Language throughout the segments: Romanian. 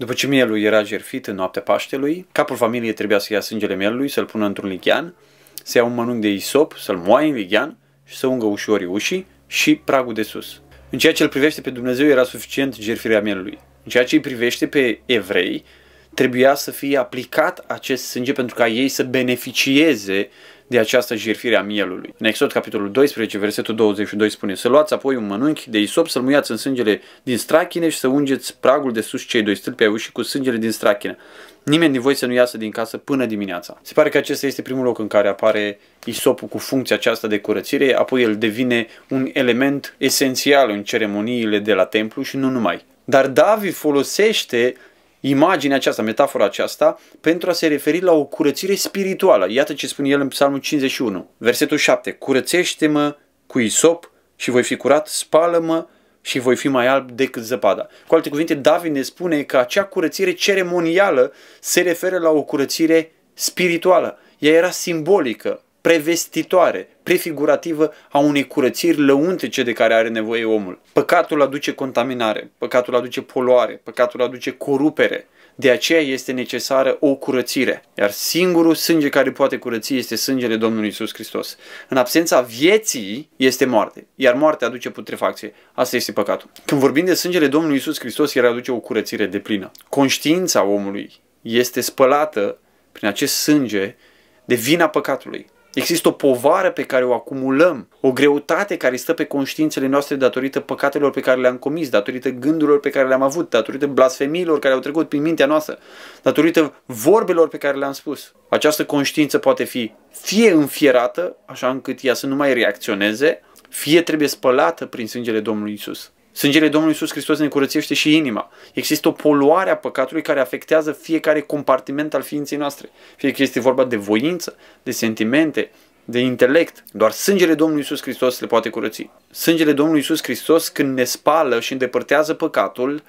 După ce mielul era jerfit în noaptea Paștelui, capul familiei trebuia să ia sângele mielului, să-l pună într-un lighean, să ia un mănânc de isop, să-l moaie în lighean și să ungă ușor ușii și pragul de sus. În ceea ce îl privește pe Dumnezeu era suficient jerfirea mielului. În ceea ce îi privește pe evrei, trebuia să fie aplicat acest sânge pentru ca ei să beneficieze de această jirfire a mielului. În Exod, capitolul 12, versetul 22 spune Să luați apoi un mănânchi de isop, să-l muiați în sângele din strachine și să ungeți pragul de sus cei doi stâlpi ai ușii cu sângele din strachine. Nimeni din voi să nu iasă din casă până dimineața. Se pare că acesta este primul loc în care apare isopul cu funcția aceasta de curățire, apoi el devine un element esențial în ceremoniile de la templu și nu numai. Dar David folosește imaginea aceasta, metafora aceasta, pentru a se referi la o curățire spirituală. Iată ce spune el în Psalmul 51, versetul 7. Curățește-mă cu isop și voi fi curat, spală-mă și voi fi mai alb decât zăpada. Cu alte cuvinte, David ne spune că acea curățire ceremonială se referă la o curățire spirituală. Ea era simbolică, prevestitoare, prefigurativă a unei curățiri lăuntice de care are nevoie omul. Păcatul aduce contaminare, păcatul aduce poluare, păcatul aduce corupere. De aceea este necesară o curățire, iar singurul sânge care poate curăți este sângele Domnului Isus Hristos. În absența vieții este moarte, iar moartea aduce putrefacție. Asta este păcatul. Când vorbim de sângele Domnului Isus Hristos, el aduce o curățire de plină. Conștiința omului este spălată prin acest sânge de vina păcatului. Există o povară pe care o acumulăm, o greutate care stă pe conștiințele noastre datorită păcatelor pe care le-am comis, datorită gândurilor pe care le-am avut, datorită blasfemiilor care au trecut prin mintea noastră, datorită vorbelor pe care le-am spus. Această conștiință poate fi fie înfierată, așa încât ea să nu mai reacționeze, fie trebuie spălată prin sângele Domnului Isus. Sângele Domnului Iisus Hristos ne curățește și inima. Există o poluare a păcatului care afectează fiecare compartiment al ființei noastre. Fie că este vorba de voință, de sentimente, de intelect. Doar sângele Domnului Iisus Hristos le poate curăți. Sângele Domnului Iisus Hristos când ne spală și îndepărtează păcatul,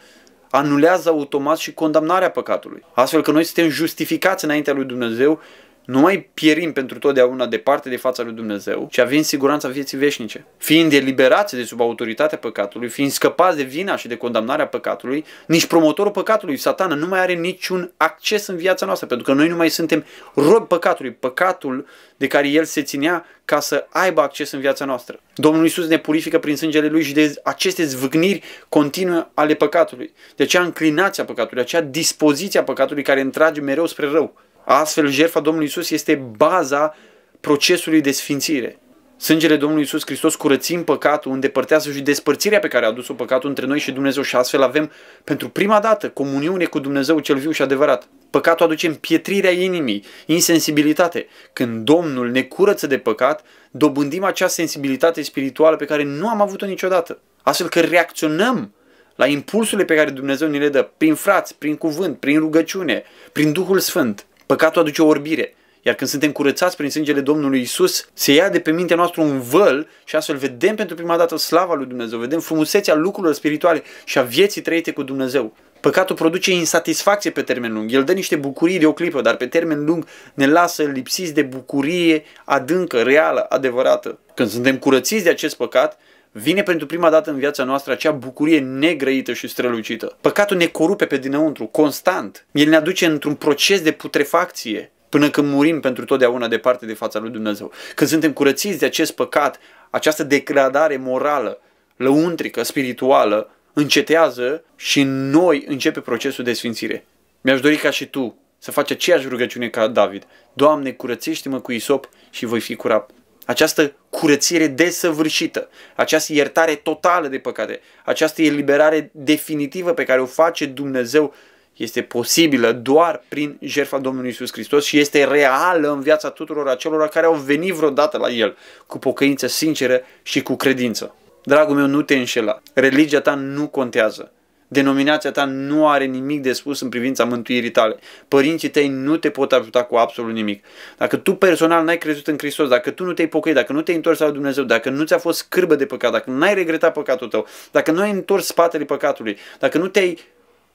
anulează automat și condamnarea păcatului. Astfel că noi suntem justificați înaintea lui Dumnezeu nu mai pierim pentru totdeauna departe de fața lui Dumnezeu, ci avem siguranța vieții veșnice. Fiind eliberați de sub autoritatea păcatului, fiind scăpați de vina și de condamnarea păcatului, nici promotorul păcatului, satana, nu mai are niciun acces în viața noastră, pentru că noi nu mai suntem robi păcatului, păcatul de care el se ținea ca să aibă acces în viața noastră. Domnul Isus ne purifică prin sângele Lui și de aceste zvâgniri continue ale păcatului, de aceea înclinația păcatului, de aceea dispoziția păcatului care întrage mereu spre rău. Astfel, jertfa Domnului Isus este baza procesului de sfințire. Sângele Domnului Isus Hristos curățim păcatul, îndepărtează și despărțirea pe care a adus-o păcatul între noi și Dumnezeu și astfel avem pentru prima dată comuniune cu Dumnezeu cel viu și adevărat. Păcatul aduce împietrirea inimii, insensibilitate. Când Domnul ne curăță de păcat, dobândim acea sensibilitate spirituală pe care nu am avut-o niciodată. Astfel că reacționăm la impulsurile pe care Dumnezeu ni le dă, prin frați, prin cuvânt, prin rugăciune, prin Duhul Sfânt. Păcatul aduce orbire. Iar când suntem curățați prin sângele Domnului Isus, se ia de pe mintea noastră un văl și astfel vedem pentru prima dată slava lui Dumnezeu, vedem frumusețea lucrurilor spirituale și a vieții trăite cu Dumnezeu. Păcatul produce insatisfacție pe termen lung. El dă niște bucurii de o clipă, dar pe termen lung ne lasă lipsiți de bucurie adâncă, reală, adevărată. Când suntem curățiți de acest păcat, Vine pentru prima dată în viața noastră acea bucurie negrăită și strălucită. Păcatul ne corupe pe dinăuntru, constant. El ne aduce într-un proces de putrefacție până când murim pentru totdeauna departe de fața lui Dumnezeu. Când suntem curățiți de acest păcat, această degradare morală, lăuntrică, spirituală, încetează și în noi începe procesul de sfințire. Mi-aș dori ca și tu să faci aceeași rugăciune ca David. Doamne, curățește-mă cu isop și voi fi curat. Această curățire desăvârșită, această iertare totală de păcate, această eliberare definitivă pe care o face Dumnezeu este posibilă doar prin jertfa Domnului Isus Hristos și este reală în viața tuturor acelora care au venit vreodată la El cu pocăință sinceră și cu credință. Dragul meu, nu te înșela. Religia ta nu contează. Denominația ta nu are nimic de spus în privința mântuirii tale. Părinții tăi nu te pot ajuta cu absolut nimic. Dacă tu personal n-ai crezut în Hristos, dacă tu nu te-ai pocăit, dacă nu te-ai întors la Dumnezeu, dacă nu ți-a fost scârbă de păcat, dacă n-ai regretat păcatul tău, dacă nu ai întors spatele păcatului, dacă nu te-ai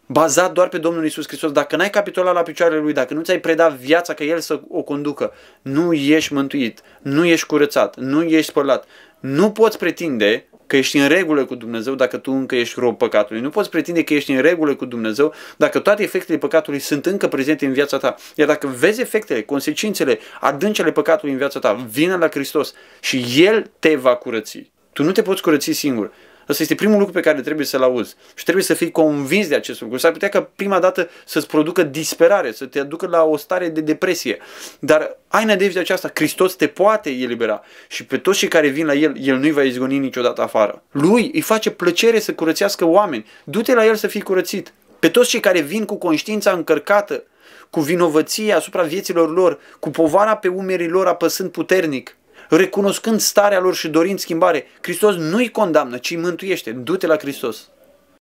bazat doar pe Domnul Isus Hristos, dacă n-ai capitolat la picioarele Lui, dacă nu ți-ai predat viața ca El să o conducă, nu ești mântuit, nu ești curățat, nu ești spălat. Nu poți pretinde că ești în regulă cu Dumnezeu dacă tu încă ești rob păcatului. Nu poți pretinde că ești în regulă cu Dumnezeu dacă toate efectele păcatului sunt încă prezente în viața ta. Iar dacă vezi efectele, consecințele adâncele păcatului în viața ta, vină la Hristos și El te va curăți. Tu nu te poți curăți singur. Asta este primul lucru pe care trebuie să-l auzi. Și trebuie să fii convins de acest lucru. S-ar putea ca prima dată să-ți producă disperare, să te aducă la o stare de depresie. Dar ai nădejde de aceasta. Hristos te poate elibera. Și pe toți cei care vin la El, El nu-i va izgoni niciodată afară. Lui îi face plăcere să curățească oameni. Du-te la El să fii curățit. Pe toți cei care vin cu conștiința încărcată, cu vinovăție asupra vieților lor, cu povara pe umerii lor apăsând puternic, recunoscând starea lor și dorind schimbare, Hristos nu i condamnă, ci îi mântuiește. Du-te la Hristos.